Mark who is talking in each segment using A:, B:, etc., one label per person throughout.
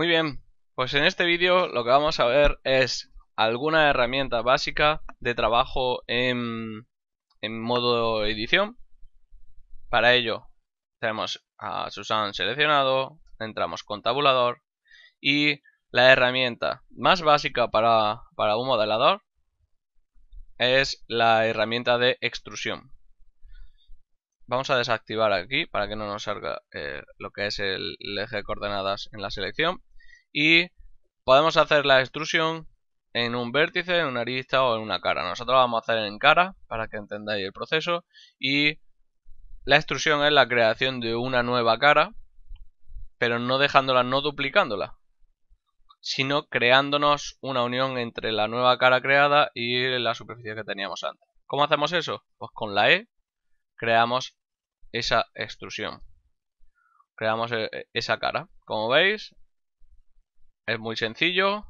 A: Muy bien, pues en este vídeo lo que vamos a ver es alguna herramienta básica de trabajo en, modo edición. Para ello tenemos a Susan seleccionado, entramos con tabulador y la herramienta más básica para, un modelador es la herramienta de extrusión. Vamos a desactivar aquí para que no nos salga eh, lo que es el, el eje de coordenadas en la selección y podemos hacer la extrusión en un vértice, en una arista o en una cara. Nosotros vamos a hacer en cara para que entendáis el proceso y la extrusión es la creación de una nueva cara, pero no dejándola, no duplicándola, sino creándonos una unión entre la nueva cara creada y la superficie que teníamos antes. ¿Cómo hacemos eso? Pues con la E creamos esa extrusión. Creamos eh, esa cara. Como veis, es muy sencillo.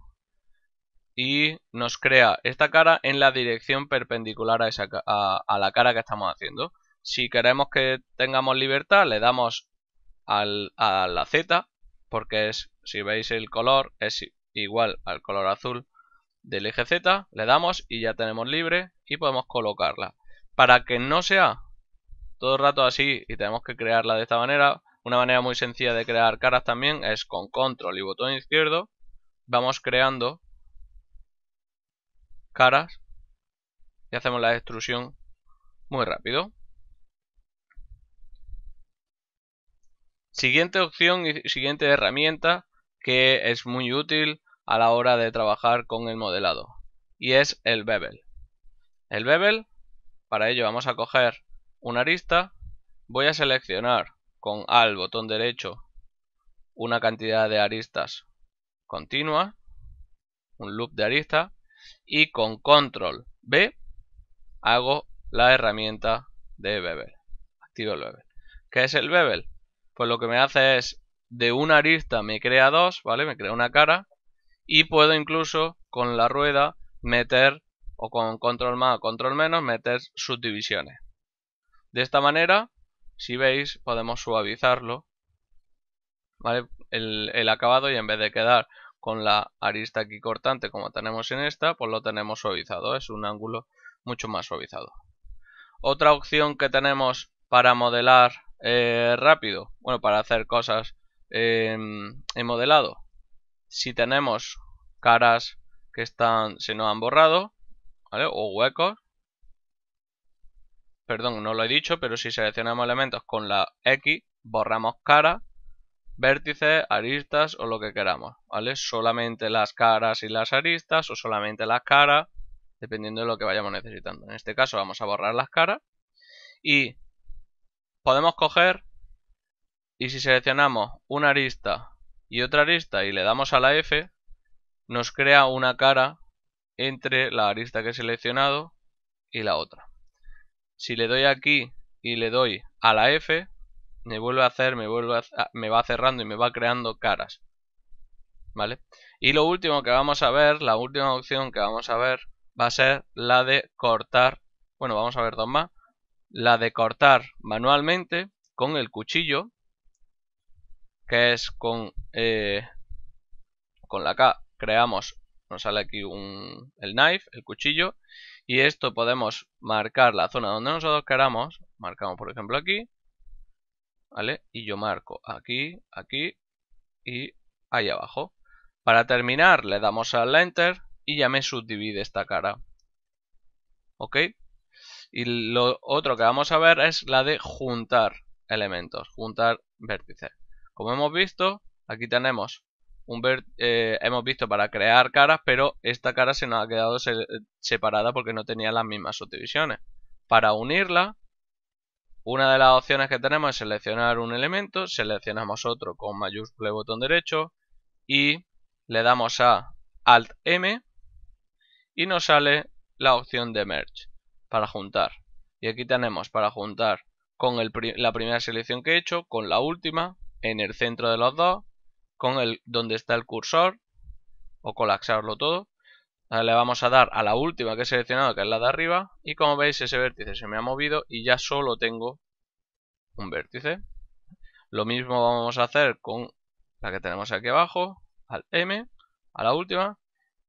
A: Y nos crea esta cara en la dirección perpendicular a, esa, a, la cara que estamos haciendo. Si queremos que tengamos libertad, le damos al, a la Z, porque es, si veis el color, es igual al color azul del eje Z, le damos y ya tenemos libre y podemos colocarla. Para que no sea todo el rato así y tenemos que crearla de esta manera, una manera muy sencilla de crear caras también es con control y botón izquierdo. Vamos creando caras y hacemos la extrusión muy rápido. Siguiente opción y siguiente herramienta que es muy útil a la hora de trabajar con el modelado y es el bevel. El bevel, para ello vamos a coger una arista, voy a seleccionar con al botón derecho una cantidad de aristas continua, un loop de aristas, y con control B hago la herramienta de bevel. Activo el bevel. ¿Qué es el bevel? Pues lo que me hace es de una arista me crea dos, ¿vale? Me crea una cara y puedo incluso con la rueda meter o con control más o control menos meter subdivisiones. De esta manera si veis, podemos suavizarlo. El, acabado y en vez de quedar con la arista aquí cortante como tenemos en esta, pues lo tenemos suavizado. Es un ángulo mucho más suavizado. Otra opción que tenemos para modelar eh, rápido, bueno, para hacer cosas en modelado, si tenemos caras que están, se nos han borrado, O huecos, perdón, no lo he dicho, pero si seleccionamos elementos con la X, borramos cara, vértices, aristas o lo que queramos, ¿vale? Solamente las caras y las aristas o solamente las caras, dependiendo de lo que vayamos necesitando. En este caso vamos a borrar las caras y podemos coger y si seleccionamos una arista y otra arista y le damos a la F, nos crea una cara entre la arista que he seleccionado y la otra si le doy aquí y le doy a la F, me vuelve a hacer, me vuelve ah, me va cerrando y me va creando caras. ¿Vale? Y lo último que vamos a ver, la última opción que vamos a ver, va a ser la de cortar, bueno, vamos a ver dos más, la de cortar manualmente con el cuchillo, que es con, eh, con la K creamos, nos sale aquí un, el knife, el cuchillo, y esto podemos marcar la zona donde nosotros queramos. Marcamos, por ejemplo, aquí. ¿Vale? Y yo marco aquí, aquí y ahí abajo. Para terminar, le damos al Enter y ya me subdivide esta cara. ¿Ok? Y lo otro que vamos a ver es la de juntar elementos, juntar vértices. Como hemos visto, aquí tenemos eh, hemos visto para crear caras, pero esta cara se nos ha quedado separada porque no tenía las mismas subdivisiones. Para unirla, una de las opciones que tenemos es seleccionar un elemento, seleccionamos otro con mayúsculo y botón derecho y le damos a Alt M y nos sale la opción de Merge para juntar. Y aquí tenemos para juntar con la primera selección que he hecho, con la última, en el centro de los dos con el donde está el cursor o colapsarlo todo. le vamos a dar a la última que he seleccionado, que es la de arriba, y como veis ese vértice se me ha movido y ya solo tengo un vértice. Lo mismo vamos a hacer con la que tenemos aquí abajo, al M, a la última,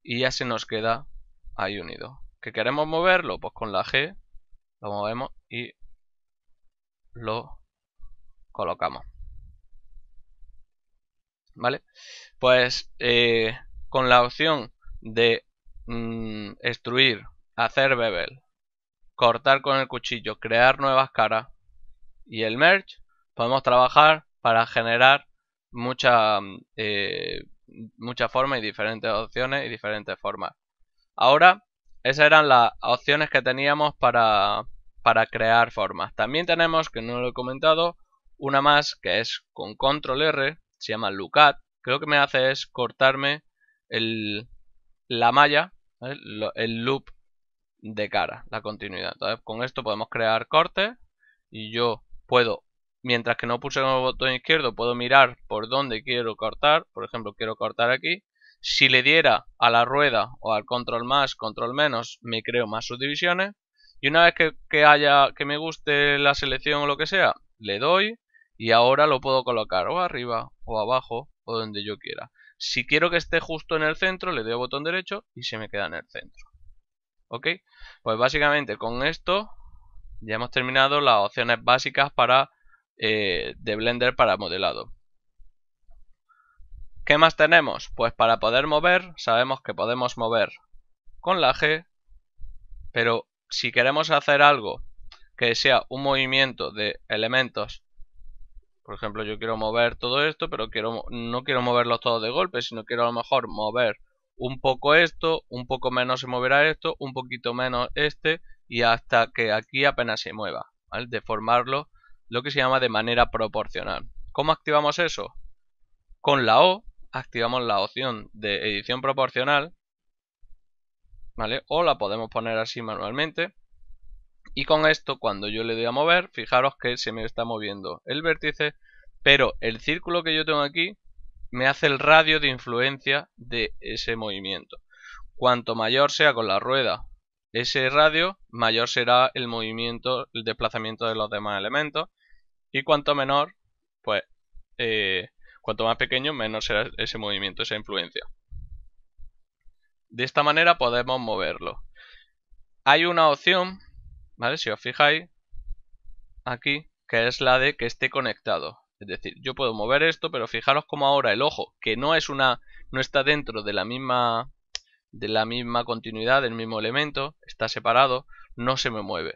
A: y ya se nos queda ahí unido. ¿Que queremos moverlo? Pues con la G lo movemos y lo colocamos. ¿vale? Pues eh, con la opción de mmm, hacer bevel, cortar con el cuchillo, crear nuevas caras y el merge, podemos trabajar para generar mucha, mm, eh, mucha forma y diferentes opciones y diferentes formas. Ahora, esas eran las opciones que teníamos para, para crear formas. También tenemos, que no lo he comentado, una más que es con control R, se llama at, creo que me hace es cortarme el, la malla, el loop de cara, la continuidad. Entonces, con esto podemos crear cortes y yo puedo, mientras que no puse el botón izquierdo, puedo mirar por dónde quiero cortar. Por ejemplo, quiero cortar aquí. Si le diera a la rueda o al control más, control menos, me creo más subdivisiones. Y una vez que haya que me guste la selección o lo que sea, le doy y ahora lo puedo colocar o arriba o abajo o donde yo quiera. Si quiero que esté justo en el centro, le doy botón derecho y se me queda en el centro. ¿Ok? Pues básicamente con esto ya hemos terminado las opciones básicas para eh, de Blender para modelado. ¿Qué más tenemos? Pues para poder mover, sabemos que podemos mover con la G, pero si queremos hacer algo que sea un movimiento de elementos por ejemplo, yo quiero mover todo esto, pero quiero no quiero moverlos todos de golpe, sino quiero a lo mejor mover un poco esto, un poco menos se moverá esto, un poquito menos este, y hasta que aquí apenas se mueva, ¿vale? Deformarlo, lo que se llama de manera proporcional. ¿Cómo activamos eso? Con la O, activamos la opción de edición proporcional, ¿vale? O la podemos poner así manualmente. Y con esto, cuando yo le doy a mover, fijaros que se me está moviendo el vértice, pero el círculo que yo tengo aquí me hace el radio de influencia de ese movimiento. Cuanto mayor sea con la rueda ese radio, mayor será el movimiento, el desplazamiento de los demás elementos. Y cuanto menor, pues, eh, cuanto más pequeño, menor será ese movimiento, esa influencia. De esta manera podemos moverlo. Hay una opción si os fijáis aquí, que es la de que esté conectado. Es decir, yo puedo mover esto, pero fijaros como ahora el ojo, que no es una no está dentro de la misma de la misma continuidad, del mismo elemento, está separado, no se me mueve.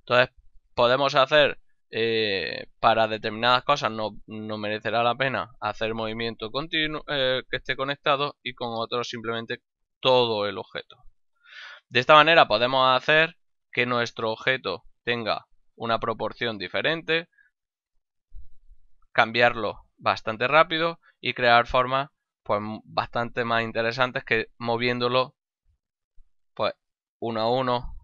A: Entonces, podemos hacer eh, para determinadas cosas no, no, merecerá la pena hacer movimiento continuo eh, que esté conectado y con otro simplemente todo el objeto. De esta manera podemos hacer que nuestro objeto tenga una proporción diferente, cambiarlo bastante rápido y crear formas pues bastante más interesantes que moviéndolo pues uno a uno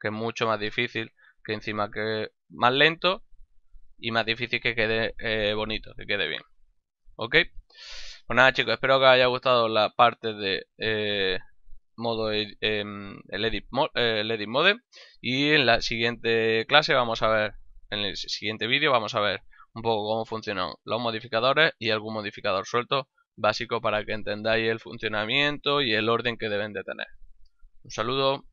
A: que es mucho más difícil que encima que más lento y más difícil que quede eh, bonito que quede bien ok pues nada chicos espero que os haya gustado la parte de eh, modo em, eh, el, edit el edit mode y en la siguiente clase vamos a ver en el siguiente vídeo vamos a ver un poco cómo funcionan los modificadores y algún modificador suelto básico para que entendáis el funcionamiento y el orden que deben de tener un saludo